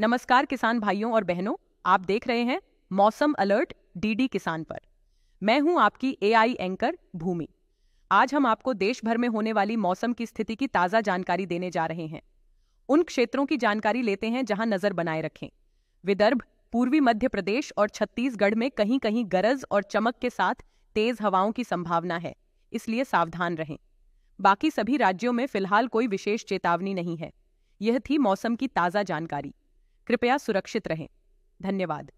नमस्कार किसान भाइयों और बहनों आप देख रहे हैं मौसम अलर्ट डीडी किसान पर मैं हूं आपकी एआई एंकर भूमि आज हम आपको देश भर में होने वाली मौसम की स्थिति की ताज़ा जानकारी देने जा रहे हैं उन क्षेत्रों की जानकारी लेते हैं जहां नज़र बनाए रखें विदर्भ पूर्वी मध्य प्रदेश और छत्तीसगढ़ में कहीं कहीं गरज और चमक के साथ तेज हवाओं की संभावना है इसलिए सावधान रहें बाकी सभी राज्यों में फिलहाल कोई विशेष चेतावनी नहीं है यह थी मौसम की ताज़ा जानकारी कृपया सुरक्षित रहें धन्यवाद